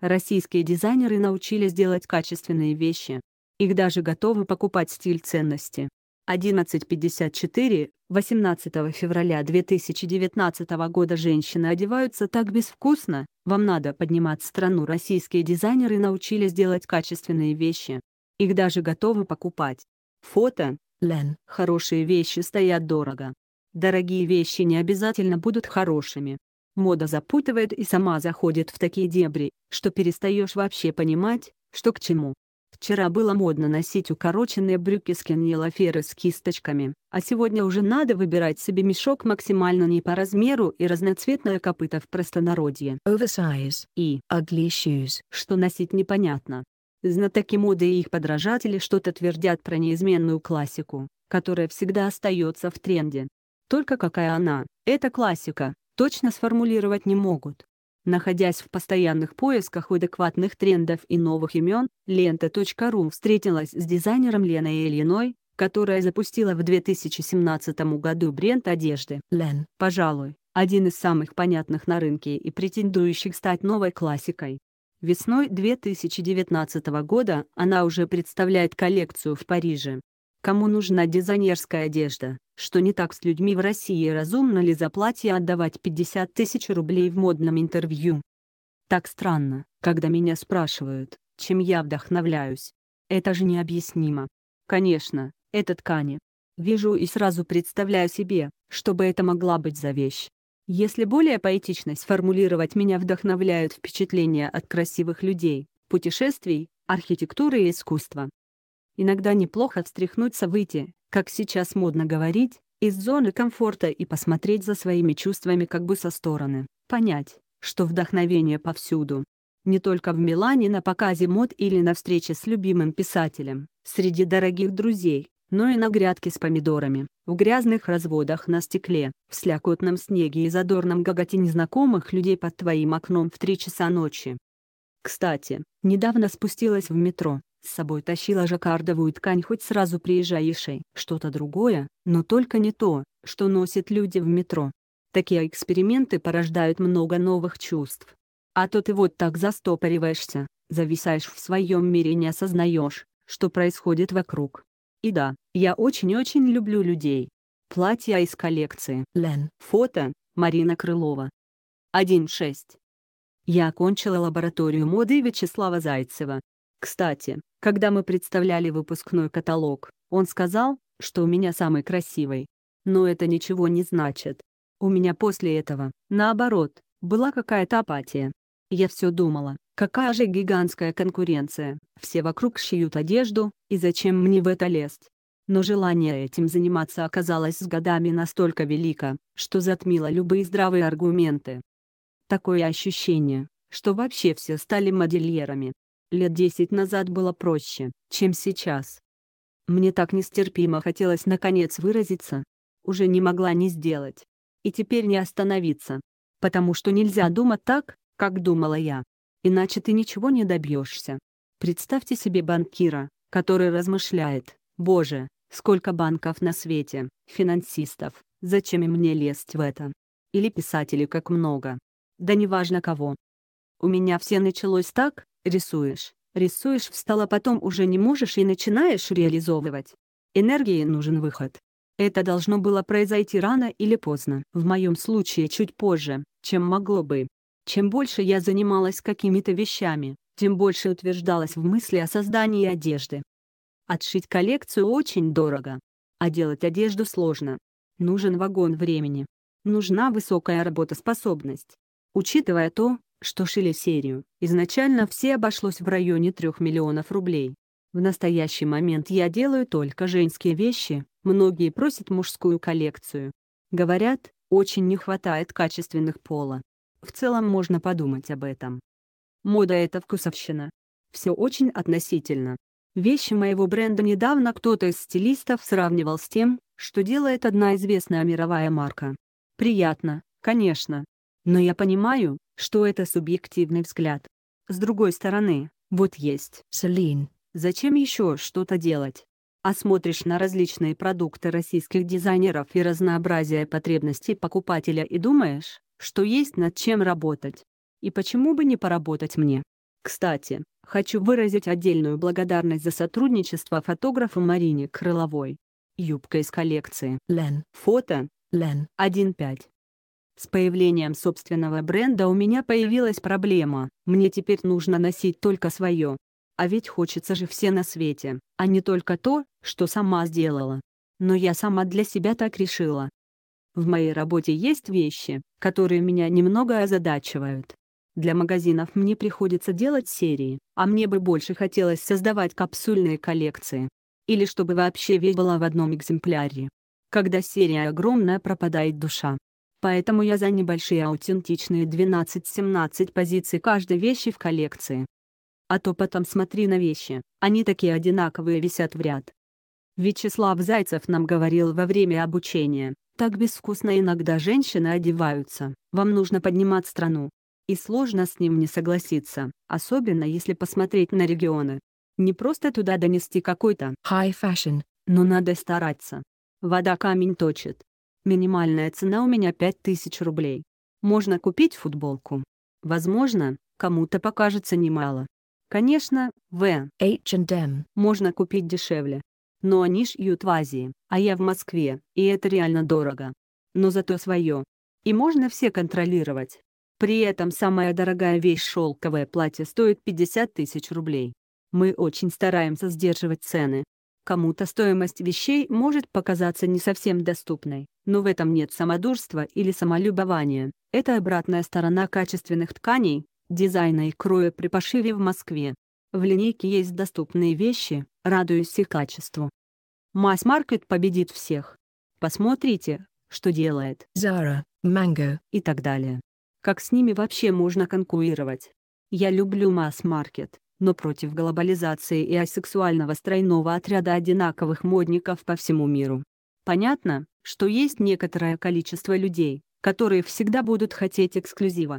Российские дизайнеры научились делать качественные вещи. Их даже готовы покупать стиль ценности. 11.54, 18 февраля 2019 года женщины одеваются так безвкусно, вам надо поднимать страну. Российские дизайнеры научились делать качественные вещи. Их даже готовы покупать. Фото, Лен. Хорошие вещи стоят дорого. Дорогие вещи не обязательно будут хорошими. Мода запутывает и сама заходит в такие дебри, что перестаешь вообще понимать, что к чему. Вчера было модно носить укороченные брюки с кеннилоферы с кисточками, а сегодня уже надо выбирать себе мешок максимально не по размеру и разноцветное копыто в простонародье. Oversize и ugly shoes, что носить непонятно. Знатоки моды и их подражатели что-то твердят про неизменную классику, которая всегда остается в тренде. Только какая она, это классика, точно сформулировать не могут. Находясь в постоянных поисках адекватных трендов и новых имен, лента.ру встретилась с дизайнером Леной Ильиной, которая запустила в 2017 году бренд одежды «Лен». Пожалуй, один из самых понятных на рынке и претендующих стать новой классикой. Весной 2019 года она уже представляет коллекцию в Париже. Кому нужна дизайнерская одежда, что не так с людьми в России разумно ли за платье отдавать 50 тысяч рублей в модном интервью. Так странно, когда меня спрашивают, чем я вдохновляюсь. Это же необъяснимо. Конечно, это ткани. Вижу и сразу представляю себе, что бы это могла быть за вещь. Если более поэтично сформулировать меня вдохновляют впечатления от красивых людей, путешествий, архитектуры и искусства. Иногда неплохо встряхнуться, выйти как сейчас модно говорить, из зоны комфорта и посмотреть за своими чувствами как бы со стороны, понять, что вдохновение повсюду. Не только в Милане на показе мод или на встрече с любимым писателем, среди дорогих друзей, но и на грядке с помидорами, в грязных разводах на стекле, в слякотном снеге и задорном гоготе незнакомых людей под твоим окном в 3 часа ночи. Кстати, недавно спустилась в метро, с собой тащила жаккардовую ткань хоть сразу приезжающей что-то другое, но только не то, что носят люди в метро. Такие эксперименты порождают много новых чувств. А то ты вот так застопориваешься, зависаешь в своем мире и не осознаешь, что происходит вокруг. И да, я очень-очень люблю людей. Платья из коллекции. Лен. Фото. Марина Крылова. 1.6. Я окончила лабораторию моды Вячеслава Зайцева, кстати, когда мы представляли выпускной каталог, он сказал, что у меня самый красивый. Но это ничего не значит. У меня после этого, наоборот, была какая-то апатия. Я все думала, какая же гигантская конкуренция, все вокруг шьют одежду, и зачем мне в это лезть? Но желание этим заниматься оказалось с годами настолько велико, что затмило любые здравые аргументы. Такое ощущение, что вообще все стали модельерами, лет десять назад было проще, чем сейчас. Мне так нестерпимо хотелось наконец выразиться. Уже не могла не сделать. И теперь не остановиться. Потому что нельзя думать так, как думала я. Иначе ты ничего не добьешься. Представьте себе банкира, который размышляет, «Боже, сколько банков на свете, финансистов, зачем и мне лезть в это?» Или писателей как много. Да неважно кого. У меня все началось так, рисуешь, рисуешь встала потом уже не можешь и начинаешь реализовывать. Энергии нужен выход. Это должно было произойти рано или поздно. В моем случае чуть позже, чем могло бы. Чем больше я занималась какими-то вещами, тем больше утверждалась в мысли о создании одежды. Отшить коллекцию очень дорого. А делать одежду сложно. Нужен вагон времени. Нужна высокая работоспособность. Учитывая то, что шили серию. Изначально все обошлось в районе 3 миллионов рублей. В настоящий момент я делаю только женские вещи, многие просят мужскую коллекцию. Говорят, очень не хватает качественных пола. В целом можно подумать об этом. Мода — это вкусовщина. Все очень относительно. Вещи моего бренда недавно кто-то из стилистов сравнивал с тем, что делает одна известная мировая марка. Приятно, конечно. Но я понимаю, что это субъективный взгляд. С другой стороны, вот есть Селин. Зачем еще что-то делать? А смотришь на различные продукты российских дизайнеров и разнообразие потребностей покупателя и думаешь, что есть над чем работать. И почему бы не поработать мне? Кстати, хочу выразить отдельную благодарность за сотрудничество фотографа Марине Крыловой. Юбка из коллекции Лен. Фото Лен 1.5. С появлением собственного бренда у меня появилась проблема. Мне теперь нужно носить только свое. А ведь хочется же все на свете, а не только то, что сама сделала. Но я сама для себя так решила. В моей работе есть вещи, которые меня немного озадачивают. Для магазинов мне приходится делать серии, а мне бы больше хотелось создавать капсульные коллекции. Или чтобы вообще вещь была в одном экземпляре. Когда серия огромная пропадает душа. Поэтому я за небольшие аутентичные 12-17 позиций каждой вещи в коллекции. А то потом смотри на вещи, они такие одинаковые висят в ряд. Вячеслав Зайцев нам говорил во время обучения, так безвкусно иногда женщины одеваются, вам нужно поднимать страну. И сложно с ним не согласиться, особенно если посмотреть на регионы. Не просто туда донести какой-то high fashion, но надо стараться. Вода камень точит. Минимальная цена у меня 5000 рублей. Можно купить футболку. Возможно, кому-то покажется немало. Конечно, в H&M можно купить дешевле. Но они шьют в Азии, а я в Москве, и это реально дорого. Но зато свое. И можно все контролировать. При этом самая дорогая вещь шелковое платье стоит 50 тысяч рублей. Мы очень стараемся сдерживать цены. Кому-то стоимость вещей может показаться не совсем доступной, но в этом нет самодурства или самолюбования. Это обратная сторона качественных тканей, дизайна и кроя при пошиве в Москве. В линейке есть доступные вещи, радуюсь их качеству. Масс-маркет победит всех. Посмотрите, что делает Zara, Mango и так далее. Как с ними вообще можно конкурировать? Я люблю масс-маркет, но против глобализации и асексуального стройного отряда одинаковых модников по всему миру. Понятно? что есть некоторое количество людей, которые всегда будут хотеть эксклюзива.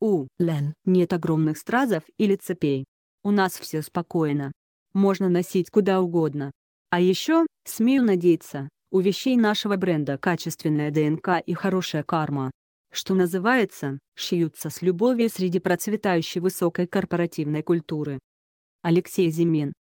У Лен нет огромных стразов или цепей. У нас все спокойно. Можно носить куда угодно. А еще, смею надеяться, у вещей нашего бренда качественная ДНК и хорошая карма. Что называется, шьются с любовью среди процветающей высокой корпоративной культуры. Алексей Зимин